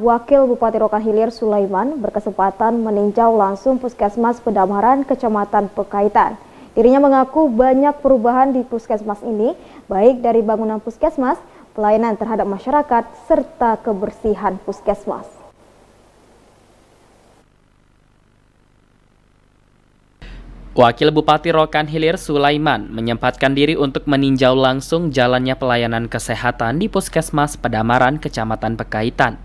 Wakil Bupati Rokan Hilir Sulaiman berkesempatan meninjau langsung Puskesmas Pedamaran Kecamatan Pekaitan. Dirinya mengaku banyak perubahan di puskesmas ini, baik dari bangunan puskesmas, pelayanan terhadap masyarakat, serta kebersihan puskesmas. Wakil Bupati Rokan Hilir Sulaiman menyempatkan diri untuk meninjau langsung jalannya pelayanan kesehatan di Puskesmas Pedamaran, Kecamatan Pekaitan.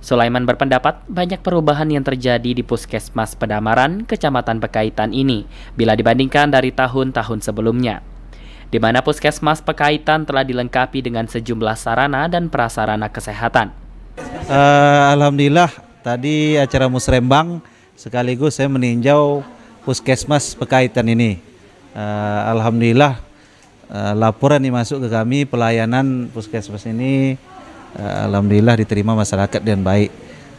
Sulaiman berpendapat banyak perubahan yang terjadi di Puskesmas Pedamaran, Kecamatan Pekaitan ini bila dibandingkan dari tahun-tahun sebelumnya. Di mana Puskesmas Pekaitan telah dilengkapi dengan sejumlah sarana dan prasarana kesehatan. Uh, Alhamdulillah tadi acara musrembang sekaligus saya meninjau Puskesmas Pekaitan ini. Uh, Alhamdulillah uh, laporan yang masuk ke kami pelayanan Puskesmas ini Eh, alhamdulillah diterima masyarakat dengan baik.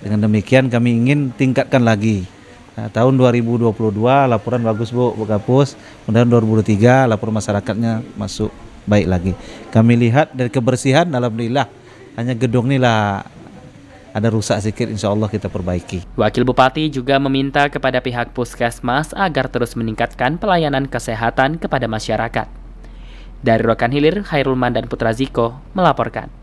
Dengan demikian kami ingin tingkatkan lagi. Nah, tahun 2022 laporan bagus Bu, Bukapus. Kemudian 2023 laporan masyarakatnya masuk baik lagi. Kami lihat dari kebersihan alhamdulillah hanya gedung inilah ada rusak sedikit insya Allah kita perbaiki. Wakil Bupati juga meminta kepada pihak puskesmas agar terus meningkatkan pelayanan kesehatan kepada masyarakat. Dari Rokan Hilir, Hairul Mandan Putra Ziko melaporkan.